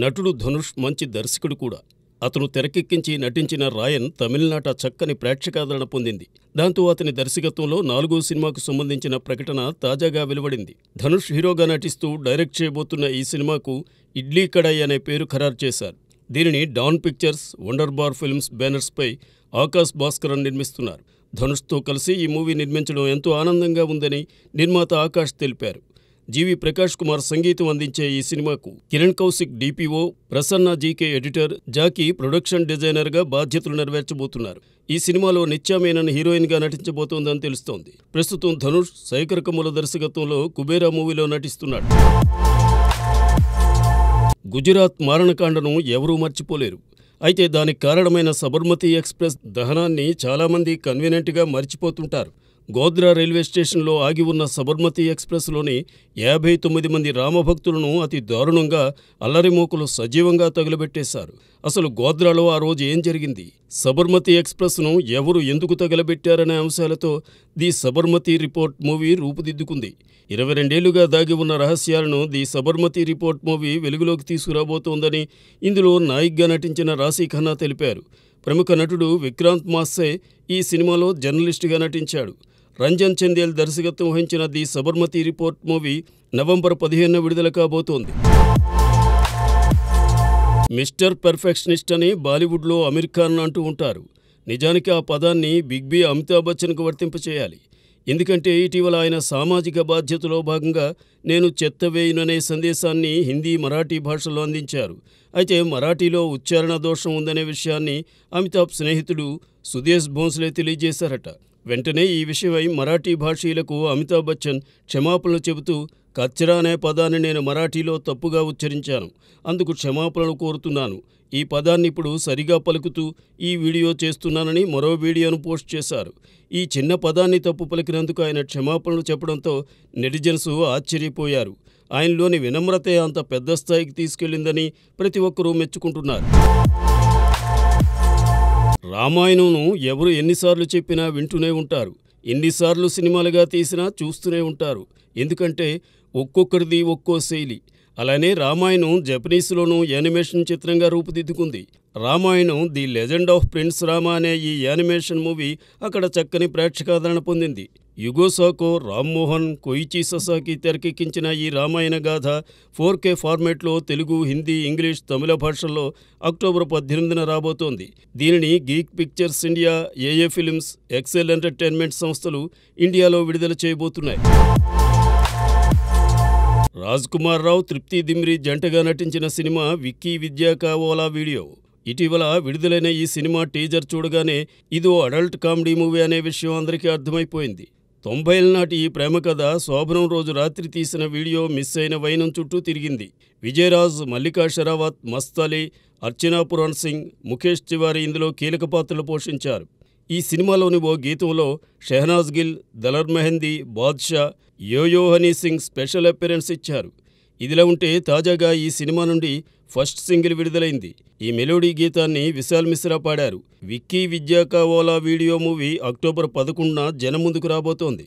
నటుడు ధనుష్ మంచి దర్శకుడు కూడా అతను తెరకెక్కించి నటించిన రాయన్ తమిళనాట చక్కని ప్రేక్షకాదరణ పొందింది దాంతో అతని దర్శకత్వంలో నాలుగో సినిమాకు సంబంధించిన ప్రకటన తాజాగా వెలువడింది ధనుష్ హీరోగా నటిస్తూ డైరెక్ట్ చేయబోతున్న ఈ సినిమాకు ఇడ్లీ కడాయి అనే పేరు ఖరారు చేశారు దీనిని డాన్ పిక్చర్స్ వండర్బార్ ఫిల్మ్స్ బ్యానర్స్పై ఆకాశ్ భాస్కరన్ నిర్మిస్తున్నారు ధనుష్తో కలిసి ఈ మూవీ నిర్మించడం ఎంతో ఆనందంగా ఉందని నిర్మాత ఆకాష్ తెలిపారు జీవి ప్రకాష్ కుమార్ సంగీతం అందించే ఈ సినిమాకు Kiran Kaushik DPO Prasanna GK editor Jacki production డిజైనర్గా బాధ్యతలు నెరవేర్చబోతున్నారు ఈ సినిమాలో నిత్యామేనన్ హీరోయిన్గా నటించబోతోందని తెలుస్తోంది ప్రస్తుతం ధనుష్ శైఖర్ కమ్ముల దర్శకత్వంలో కుబేరా మూవీలో నటిస్తున్నాడు గుజరాత్ మారణకాండను ఎవరూ మర్చిపోలేరు అయితే దానికి కారణమైన సబర్మతి ఎక్స్ప్రెస్ దహనాన్ని చాలామంది కన్వీనెంట్గా మర్చిపోతుంటారు గోద్రా రైల్వే స్టేషన్లో ఆగి ఉన్న సబర్మతి ఎక్స్ప్రెస్లోని యాభై తొమ్మిది మంది రామభక్తులను అతి దారుణంగా అల్లరిమోకులు సజీవంగా తగులబెట్టేశారు అసలు గోద్రాలో ఆ రోజు ఏం జరిగింది సబర్మతి ఎక్స్ప్రెస్ను ఎవరు ఎందుకు తగలబెట్టారనే అంశాలతో ది సబర్మతి రిపోర్ట్ మూవీ రూపుదిద్దుకుంది ఇరవై రెండేళ్లుగా దాగి ఉన్న రహస్యాలను ది సబర్మతి రిపోర్ట్ మూవీ వెలుగులోకి తీసుకురాబోతోందని ఇందులో నాయిక్గా నటించిన రాశీ ఖన్నా తెలిపారు ప్రముఖ నటుడు విక్రాంత్ మాస్సే ఈ సినిమాలో జర్నలిస్టుగా నటించాడు రంజన్ చందేల్ దర్శకత్వం వహించిన the Sabarmati report movie November పదిహేను విడుదల కాబోతోంది మిస్టర్ పెర్ఫెక్షనిస్ట్ అని బాలీవుడ్లో అమీర్ ఖాన్ అంటూ ఉంటారు నిజానికి ఆ పదాన్ని బిగ్ బి అమితాబ్ బచ్చన్కు వర్తింపచేయాలి ఎందుకంటే ఇటీవల ఆయన సామాజిక బాధ్యతలో భాగంగా నేను చెత్త వేయుననే సందేశాన్ని హిందీ మరాఠీ భాషలో అందించారు అయితే మరాఠీలో ఉచ్చారణ దోషం ఉందనే విషయాన్ని అమితాబ్ స్నేహితుడు సుదేశ్ భోంస్లే తెలియజేశారట వెంటనే ఈ విషయమై మరాఠీ భాషీయులకు అమితాబ్ బచ్చన్ క్షమాపణలు చెబుతూ కచ్చరా అనే పదాన్ని నేను మరాఠీలో తప్పుగా ఉచ్చరించాను అందుకు క్షమాపణలు కోరుతున్నాను ఈ పదాన్ని ఇప్పుడు సరిగా పలుకుతూ ఈ వీడియో చేస్తున్నానని మరో వీడియోను పోస్ట్ చేశారు ఈ చిన్న పదాన్ని తప్పు పలికినందుకు ఆయన క్షమాపణలు చెప్పడంతో నెటిజన్స్ ఆశ్చర్యపోయారు ఆయనలోని వినమ్రతే అంత పెద్ద స్థాయికి తీసుకెళ్లిందని ప్రతి ఒక్కరూ మెచ్చుకుంటున్నారు రామాయణంను ఎవరు ఎన్నిసార్లు చెప్పినా వింటూనే ఉంటారు ఎన్నిసార్లు సినిమాలుగా తీసినా చూస్తూనే ఉంటారు ఎందుకంటే ఒక్కొక్కరిది ఒక్కో శైలి అలానే రామాయణం జపనీస్లోనూ యానిమేషన్ చిత్రంగా రూపుదిద్దుకుంది Ramayanam the legend of prince Rama అనే ఈ యానిమేషన్ మూవీ అక్కడ చక్కని ప్రేక్షకాదరణ పొందింది యుగోసాకో రామ్మోహన్ కొయిచి ససాకి తెరకెక్కించిన ఈ రామాయణ గాథ ఫోర్ కే ఫార్మేట్లో తెలుగు హిందీ ఇంగ్లీష్ తమిళ భాషల్లో అక్టోబర్ పద్దెనిమిదిన రాబోతోంది దీనిని Geek Pictures India AA Films Excel Entertainment సంస్థలు ఇండియాలో విడుదల చేయబోతున్నాయి రాజ్ కుమార్ రావు తృప్తి దిమ్రి జంటగా నటించిన సినిమా విక్కీ విద్యాకావోలా వీడియో ఇటీవల విడుదలైన ఈ సినిమా టీజర్ చూడగానే ఇదో అడల్ట్ కామెడీ మూవీ అనే విషయం అందరికీ అర్థమైపోయింది తొంభైల నాటి ఈ ప్రేమ కథ శోభనం రోజు రాత్రి తీసిన వీడియో మిస్ అయిన వైనం చుట్టూ తిరిగింది విజయరాజ్ మల్లికా షరావత్ మస్తలి అర్చనా పురాణ్ సింగ్ ముఖేష్ తివారీ ఇందులో కీలక పాత్రలు పోషించారు ఈ సినిమాలోని ఓ గీతంలో షెహనాజ్ గిల్ దలర్ మెహందీ బాద్షా యోయోహనీ సింగ్ స్పెషల్ అపీరెన్స్ ఇచ్చారు ఇదిలా ఉంటే తాజాగా ఈ సినిమా నుండి ఫస్ట్ సింగిల్ విడుదలైంది ఈ మెలోడీ గీతాన్ని విశాల్ మిశ్రా పాడారు విక్కీ విద్యాకావోలా వీడియో మూవీ అక్టోబర్ పదకొండున జనం ముందుకు రాబోతోంది